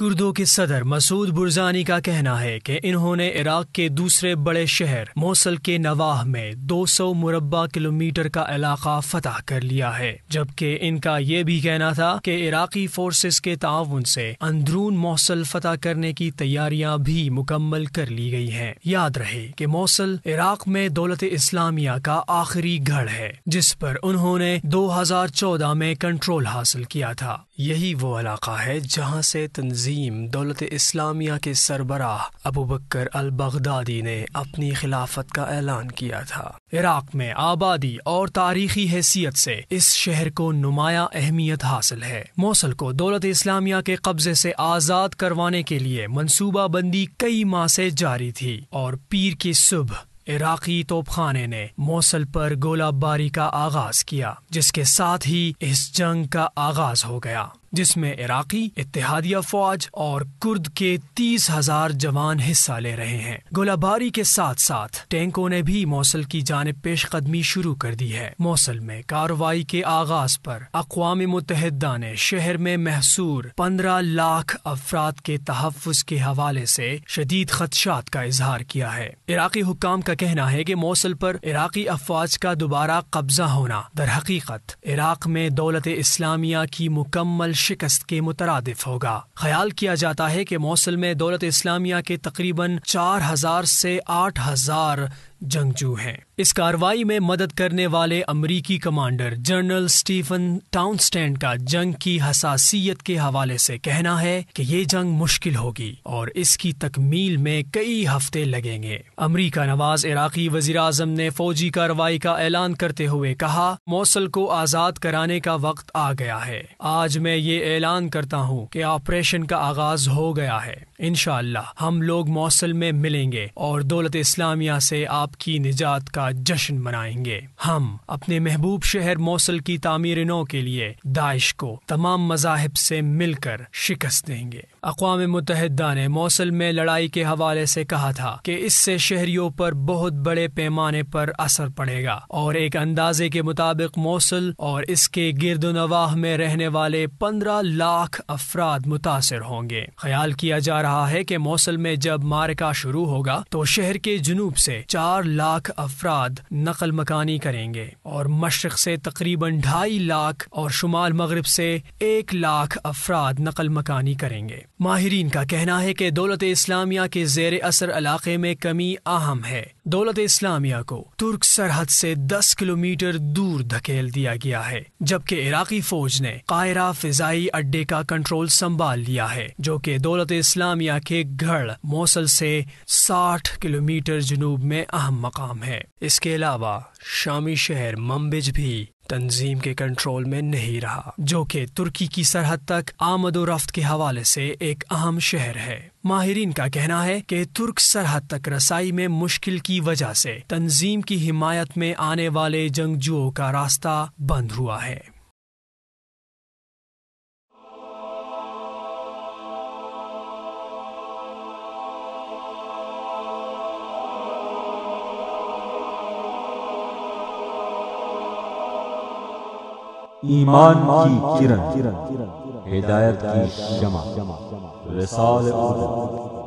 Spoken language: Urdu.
کردو کے صدر مسعود برزانی کا کہنا ہے کہ انہوں نے عراق کے دوسرے بڑے شہر موصل کے نواح میں دو سو مربع کلومیٹر کا علاقہ فتح کر لیا ہے جبکہ ان کا یہ بھی کہنا تھا کہ عراقی فورسز کے تعاون سے اندرون موصل فتح کرنے کی تیاریاں بھی مکمل کر لی گئی ہیں یاد رہے کہ موصل عراق میں دولت اسلامیہ کا آخری گڑھ ہے جس پر انہوں نے دو ہزار چودہ میں کنٹرول حاصل کیا تھا یہی وہ علاقہ ہے جہاں سے تنظیم عظیم دولت اسلامیہ کے سربراہ ابو بکر البغدادی نے اپنی خلافت کا اعلان کیا تھا عراق میں آبادی اور تاریخی حیثیت سے اس شہر کو نمایاں اہمیت حاصل ہے موصل کو دولت اسلامیہ کے قبضے سے آزاد کروانے کے لیے منصوبہ بندی کئی ماہ سے جاری تھی اور پیر کی صبح عراقی توپ خانے نے موصل پر گولہ باری کا آغاز کیا جس کے ساتھ ہی اس جنگ کا آغاز ہو گیا جس میں عراقی اتحادیہ فوج اور کرد کے تیس ہزار جوان حصہ لے رہے ہیں گولہ باری کے ساتھ ساتھ ٹینکوں نے بھی موصل کی جانب پیش قدمی شروع کر دی ہے موصل میں کاروائی کے آغاز پر اقوام متحدہ نے شہر میں محصور پندرہ لاکھ افراد کے تحفظ کے حوالے سے شدید خدشات کا اظہار کیا ہے عراقی حکام کا کہنا ہے کہ موصل پر عراقی افواج کا دوبارہ قبضہ ہونا در حقیقت عراق میں دولت اسلامیہ کی مکمل شکست کے مترادف ہوگا خیال کیا جاتا ہے کہ موصل میں دولت اسلامیہ کے تقریباً چار ہزار سے آٹھ ہزار جنگجو ہیں اس کاروائی میں مدد کرنے والے امریکی commander general Stephen Townsend کا جنگ کی حساسیت کے حوالے سے کہنا ہے کہ یہ جنگ مشکل ہوگی اور اس کی تکمیل میں کئی ہفتے لگیں گے امریکہ نواز عراقی وزیر اعظم نے فوجی کاروائی کا اعلان کرتے ہوئے کہا موصل کو آزاد کرانے کا وقت آ گیا ہے آج میں یہ اعلان کرتا ہوں کہ آپریشن کا آغاز ہو گیا ہے انشاءاللہ ہم لوگ موصل میں ملیں گے اور دولت اسلامیہ سے آپ آپ کی نجات کا جشن منائیں گے ہم اپنے محبوب شہر موصل کی تعمیر نو کے لیے داعش کو تمام مذاہب سے مل کر شکست دیں گے اقوام متحدہ نے موصل میں لڑائی کے حوالے سے کہا تھا کہ اس سے شہریوں پر بہت بڑے پیمانے پر اثر پڑے گا اور ایک اندازے کے مطابق موصل اور اس کے گرد و نواح میں رہنے والے پندرہ لاکھ افراد متاثر ہوں گے خیال کیا جا رہا ہے کہ موصل میں جب مارکا شروع ہوگا تو شہر کے جنوب سے چار چار لاکھ افراد نقل مکانی کریں گے اور مشرق سے تقریباً ڈھائی لاکھ اور شمال مغرب سے ایک لاکھ افراد نقل مکانی کریں گے ماہرین کا کہنا ہے کہ دولت اسلامیہ کے زیر اثر علاقے میں کمی اہم ہے دولت اسلامیہ کو ترک سرحد سے دس کلومیٹر دور دھکیل دیا گیا ہے جبکہ عراقی فوج نے قائرہ فضائی اڈے کا کنٹرول سنبھال لیا ہے جو کہ دولت اسلامیہ کے گڑھ موصل سے ساٹھ کلومیٹر جنوب میں اہم اہم مقام ہے اس کے علاوہ شامی شہر ممبج بھی تنظیم کے کنٹرول میں نہیں رہا جو کہ ترکی کی سرحد تک آمد و رفت کے حوالے سے ایک اہم شہر ہے ماہرین کا کہنا ہے کہ ترک سرحد تک رسائی میں مشکل کی وجہ سے تنظیم کی حمایت میں آنے والے جنگجوؤں کا راستہ بند ہوا ہے ایمان کی کرن ہدایت کی شمع رسال اور